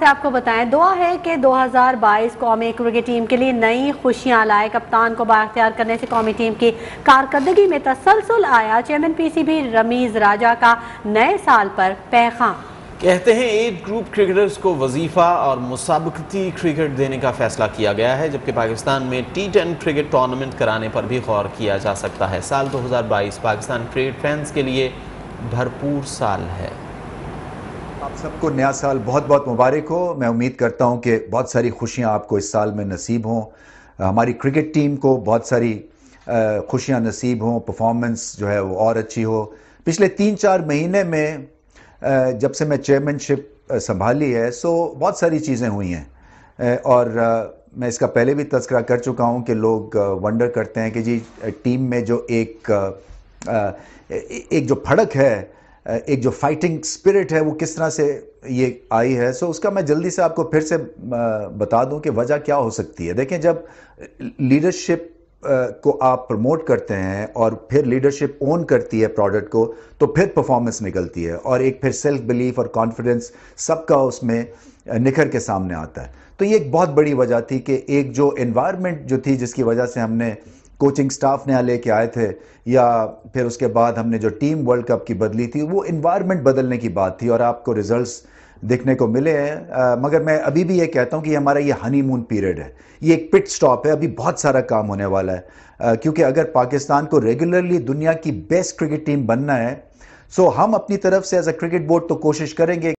से आपको बताएं दुआ है कि 2022 हजार बाईस कौमी क्रिकेट टीम के लिए नई खुशियां लाए कप्तान को बाख्तियार करने से कौमी टीम की कारकर्दगी में तसलसल आया चेयरमैन पीसीबी रमीज राजा का नए साल पर पैगाम कहते हैं एट ग्रुप क्रिकेटर्स को वजीफ़ा और मुसाबकती क्रिकेट देने का फैसला किया गया है जबकि पाकिस्तान में टी टेन क्रिकेट टूर्नामेंट कराने पर भी गौर किया जा सकता है साल 2022 पाकिस्तान क्रिकेट फैंस के लिए भरपूर साल है आप सबको नया साल बहुत बहुत मुबारक हो मैं उम्मीद करता हूँ कि बहुत सारी खुशियाँ आपको इस साल में नसीब हों हमारी क्रिकेट टीम को बहुत सारी खुशियाँ नसीब हों परफॉर्मेंस जो है वो और अच्छी हो पिछले तीन चार महीने में जब से मैं चेयरमैनशिप संभाली है सो बहुत सारी चीज़ें हुई हैं और मैं इसका पहले भी तस्करा कर चुका हूँ कि लोग वंडर करते हैं कि जी टीम में जो एक एक जो फड़क है एक जो फाइटिंग स्पिरिट है वो किस तरह से ये आई है सो उसका मैं जल्दी से आपको फिर से बता दूं कि वजह क्या हो सकती है देखें जब लीडरशिप को आप प्रमोट करते हैं और फिर लीडरशिप ओन करती है प्रोडक्ट को तो फिर परफॉर्मेंस निकलती है और एक फिर सेल्फ बिलीफ और कॉन्फिडेंस सबका उसमें निखर के सामने आता है तो ये एक बहुत बड़ी वजह थी कि एक जो इन्वायरमेंट जो थी जिसकी वजह से हमने कोचिंग स्टाफ नया लेके आए थे या फिर उसके बाद हमने जो टीम वर्ल्ड कप की बदली थी वो इन्वायरमेंट बदलने की बात थी और आपको रिजल्ट्स देखने को मिले हैं मगर मैं अभी भी ये कहता हूँ कि हमारा ये हनीमून पीरियड है ये एक पिट स्टॉप है अभी बहुत सारा काम होने वाला है आ, क्योंकि अगर पाकिस्तान को रेगुलरली दुनिया की बेस्ट क्रिकेट टीम बनना है सो हम अपनी तरफ से एज अ क्रिकेट बोर्ड तो कोशिश करेंगे